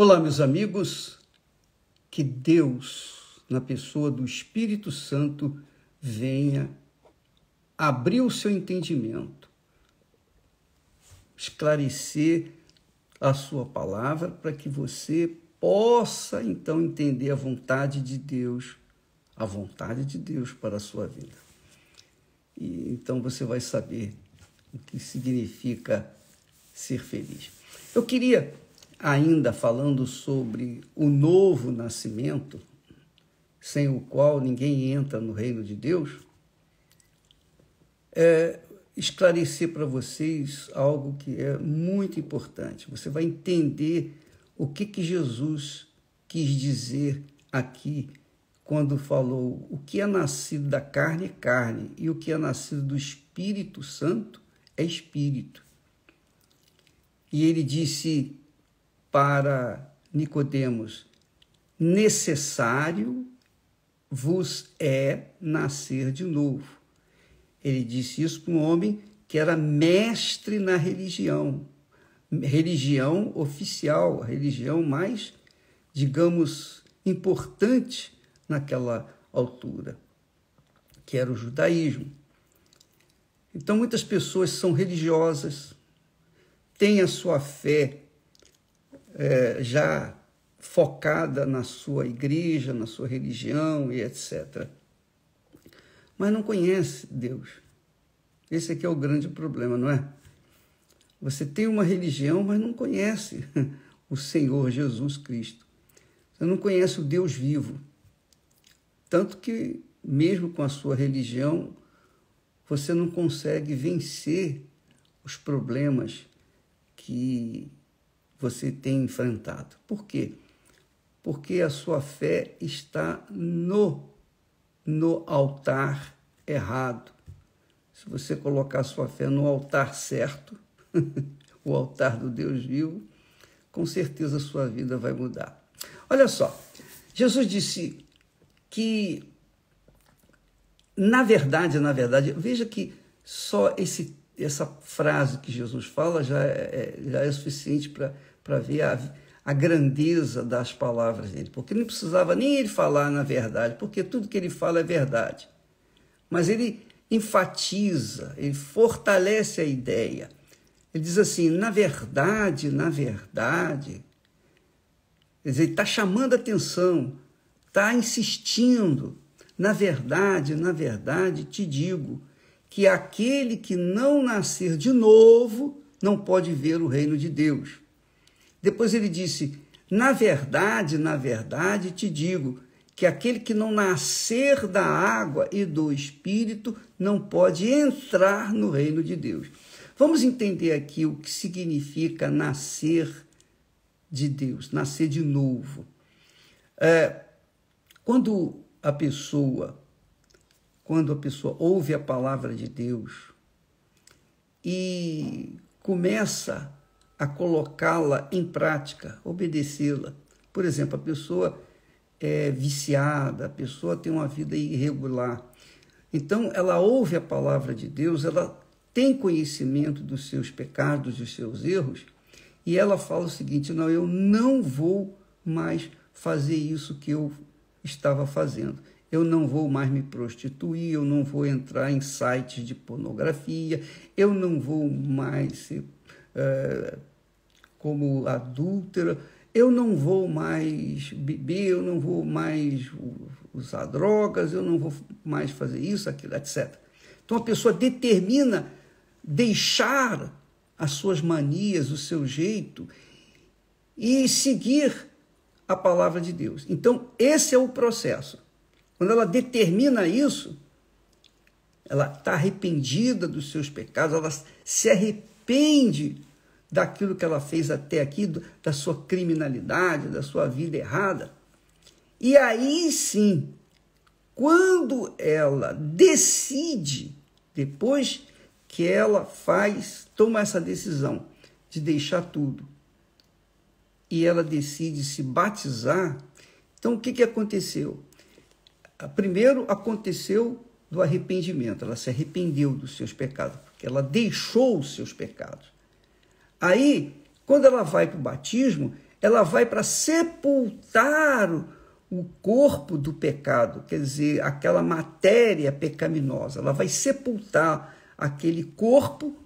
Olá, meus amigos. Que Deus, na pessoa do Espírito Santo, venha abrir o seu entendimento, esclarecer a sua palavra para que você possa então entender a vontade de Deus, a vontade de Deus para a sua vida. E então você vai saber o que significa ser feliz. Eu queria ainda falando sobre o novo nascimento, sem o qual ninguém entra no reino de Deus, é esclarecer para vocês algo que é muito importante. Você vai entender o que, que Jesus quis dizer aqui quando falou o que é nascido da carne é carne e o que é nascido do Espírito Santo é espírito. E ele disse para Nicodemos: necessário vos é nascer de novo. Ele disse isso para um homem que era mestre na religião, religião oficial, a religião mais, digamos, importante naquela altura, que era o judaísmo. Então muitas pessoas são religiosas, têm a sua fé é, já focada na sua igreja, na sua religião e etc. Mas não conhece Deus. Esse aqui é o grande problema, não é? Você tem uma religião, mas não conhece o Senhor Jesus Cristo. Você não conhece o Deus vivo. Tanto que, mesmo com a sua religião, você não consegue vencer os problemas que você tem enfrentado. Por quê? Porque a sua fé está no, no altar errado. Se você colocar a sua fé no altar certo, o altar do Deus vivo, com certeza a sua vida vai mudar. Olha só, Jesus disse que, na verdade, na verdade, veja que só esse essa frase que Jesus fala já é, é já é suficiente para ver a, a grandeza das palavras dele, porque ele não precisava nem ele falar na verdade, porque tudo que ele fala é verdade. Mas ele enfatiza, ele fortalece a ideia. Ele diz assim: na verdade, na verdade. Quer dizer, ele está chamando atenção, está insistindo. Na verdade, na verdade, te digo que aquele que não nascer de novo não pode ver o reino de Deus. Depois ele disse: Na verdade, na verdade te digo que aquele que não nascer da água e do espírito não pode entrar no reino de Deus. Vamos entender aqui o que significa nascer de Deus, nascer de novo. É, quando a pessoa quando a pessoa ouve a palavra de Deus e começa a colocá-la em prática, obedecê-la. Por exemplo, a pessoa é viciada, a pessoa tem uma vida irregular. Então, ela ouve a palavra de Deus, ela tem conhecimento dos seus pecados, dos seus erros, e ela fala o seguinte: não, eu não vou mais fazer isso que eu estava fazendo eu não vou mais me prostituir, eu não vou entrar em sites de pornografia, eu não vou mais ser é, como adúltera, eu não vou mais beber, eu não vou mais usar drogas, eu não vou mais fazer isso, aquilo, etc. Então a pessoa determina deixar as suas manias, o seu jeito e seguir a palavra de Deus. Então esse é o processo. Quando ela determina isso, ela está arrependida dos seus pecados, ela se arrepende daquilo que ela fez até aqui, da sua criminalidade, da sua vida errada. E aí sim, quando ela decide, depois que ela faz, toma essa decisão de deixar tudo, e ela decide se batizar, então o que, que aconteceu? primeiro aconteceu do arrependimento, ela se arrependeu dos seus pecados, porque ela deixou os seus pecados. Aí, quando ela vai para o batismo, ela vai para sepultar o corpo do pecado, quer dizer, aquela matéria pecaminosa. Ela vai sepultar aquele corpo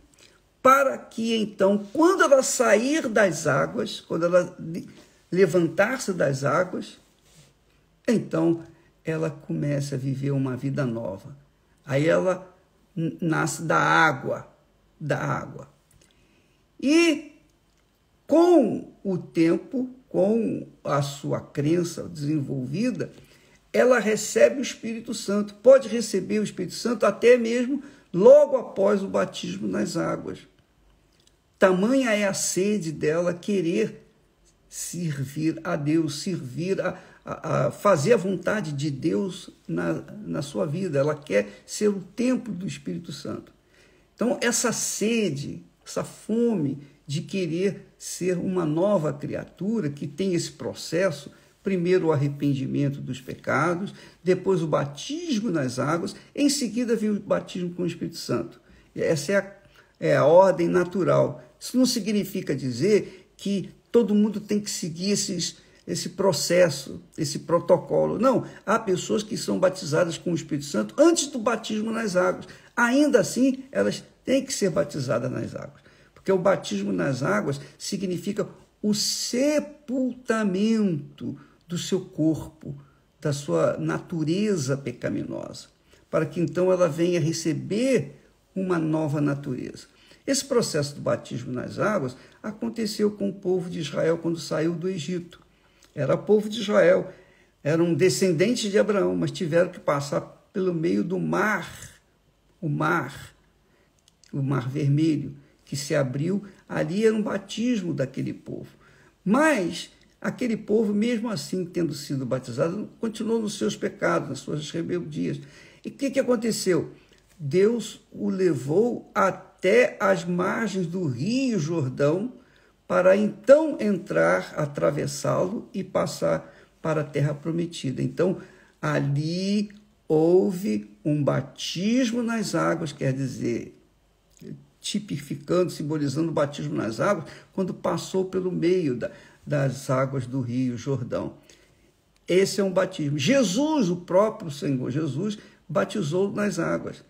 para que então, quando ela sair das águas, quando ela levantar-se das águas, então ela começa a viver uma vida nova. Aí ela nasce da água, da água. E com o tempo, com a sua crença desenvolvida, ela recebe o Espírito Santo. Pode receber o Espírito Santo até mesmo logo após o batismo nas águas. Tamanha é a sede dela querer servir a Deus, servir a, a, fazer a vontade de Deus na, na sua vida, ela quer ser o templo do Espírito Santo. Então, essa sede, essa fome de querer ser uma nova criatura que tem esse processo, primeiro o arrependimento dos pecados, depois o batismo nas águas, em seguida vem o batismo com o Espírito Santo. Essa é a, é a ordem natural. Isso não significa dizer que todo mundo tem que seguir esses esse processo, esse protocolo. Não, há pessoas que são batizadas com o Espírito Santo antes do batismo nas águas. Ainda assim, elas têm que ser batizadas nas águas, porque o batismo nas águas significa o sepultamento do seu corpo, da sua natureza pecaminosa, para que então ela venha receber uma nova natureza. Esse processo do batismo nas águas aconteceu com o povo de Israel quando saiu do Egito. Era povo de Israel, eram um descendentes de Abraão, mas tiveram que passar pelo meio do mar, o mar, o mar vermelho, que se abriu. Ali era um batismo daquele povo. Mas aquele povo, mesmo assim, tendo sido batizado, continuou nos seus pecados, nas suas rebeldias. E o que, que aconteceu? Deus o levou até as margens do Rio Jordão para então entrar, atravessá-lo e passar para a terra prometida. Então, ali houve um batismo nas águas, quer dizer, tipificando, simbolizando o batismo nas águas, quando passou pelo meio da, das águas do Rio Jordão. Esse é um batismo. Jesus, o próprio Senhor Jesus, batizou nas águas.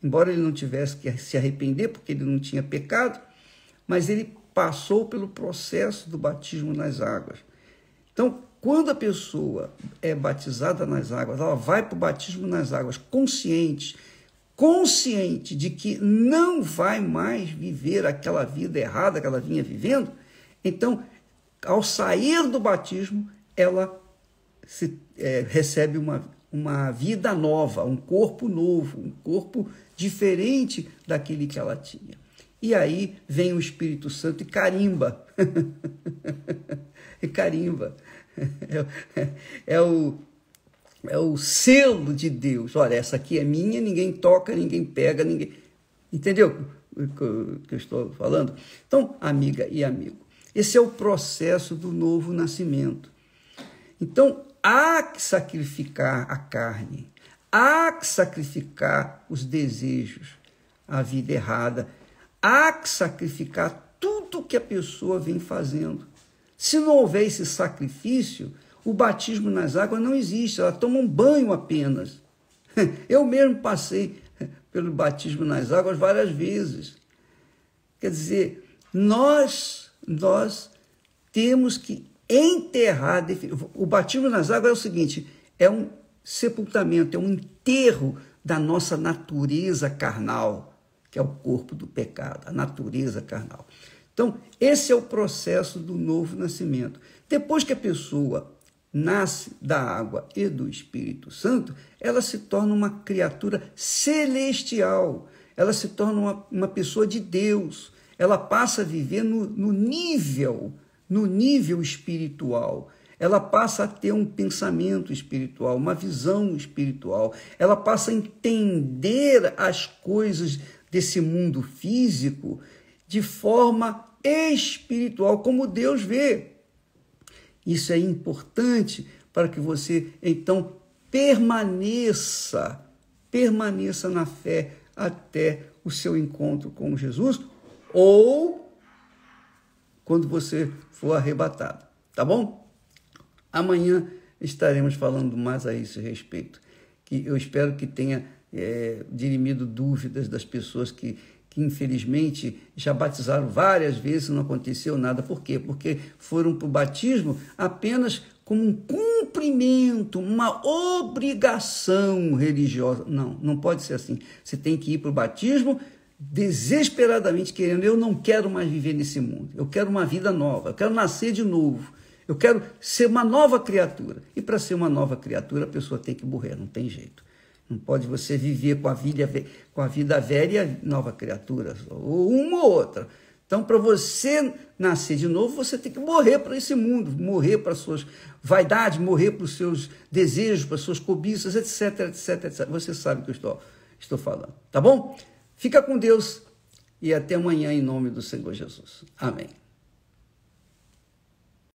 Embora ele não tivesse que se arrepender, porque ele não tinha pecado, mas ele passou pelo processo do batismo nas águas. Então, quando a pessoa é batizada nas águas, ela vai para o batismo nas águas consciente, consciente de que não vai mais viver aquela vida errada que ela vinha vivendo. Então, ao sair do batismo, ela se, é, recebe uma, uma vida nova, um corpo novo, um corpo diferente daquele que ela tinha. E aí vem o Espírito Santo e carimba. e carimba. É, é, o, é o selo de Deus. Olha, essa aqui é minha, ninguém toca, ninguém pega, ninguém. Entendeu o que eu estou falando? Então, amiga e amigo, esse é o processo do novo nascimento. Então, há que sacrificar a carne, há que sacrificar os desejos, a vida errada Há que sacrificar tudo que a pessoa vem fazendo. Se não houver esse sacrifício, o batismo nas águas não existe, ela toma um banho apenas. Eu mesmo passei pelo batismo nas águas várias vezes. Quer dizer, nós nós temos que enterrar o batismo nas águas é o seguinte, é um sepultamento, é um enterro da nossa natureza carnal que é o corpo do pecado, a natureza carnal. Então, esse é o processo do novo nascimento. Depois que a pessoa nasce da água e do Espírito Santo, ela se torna uma criatura celestial, ela se torna uma, uma pessoa de Deus, ela passa a viver no, no nível, no nível espiritual, ela passa a ter um pensamento espiritual, uma visão espiritual, ela passa a entender as coisas desse mundo físico de forma espiritual, como Deus vê. Isso é importante para que você então permaneça, permaneça na fé até o seu encontro com Jesus ou quando você for arrebatado, tá bom? Amanhã estaremos falando mais a esse respeito. Que eu espero que tenha é, dirimido dúvidas das pessoas que, que infelizmente já batizaram várias vezes e não aconteceu nada. Por quê? Porque foram para o batismo apenas como um cumprimento, uma obrigação religiosa. Não, não pode ser assim. Você tem que ir para o batismo desesperadamente querendo, eu não quero mais viver nesse mundo. Eu quero uma vida nova, eu quero nascer de novo. Eu quero ser uma nova criatura. E para ser uma nova criatura, a pessoa tem que morrer, não tem jeito. Não pode você viver com a vida, com a vida velha e a nova criatura, ou uma ou outra. Então, para você nascer de novo, você tem que morrer para esse mundo, morrer para suas vaidades, morrer para os seus desejos, para suas cobiças, etc, etc, etc. Você sabe o que eu estou, estou falando, tá bom? Fica com Deus e até amanhã em nome do Senhor Jesus. Amém.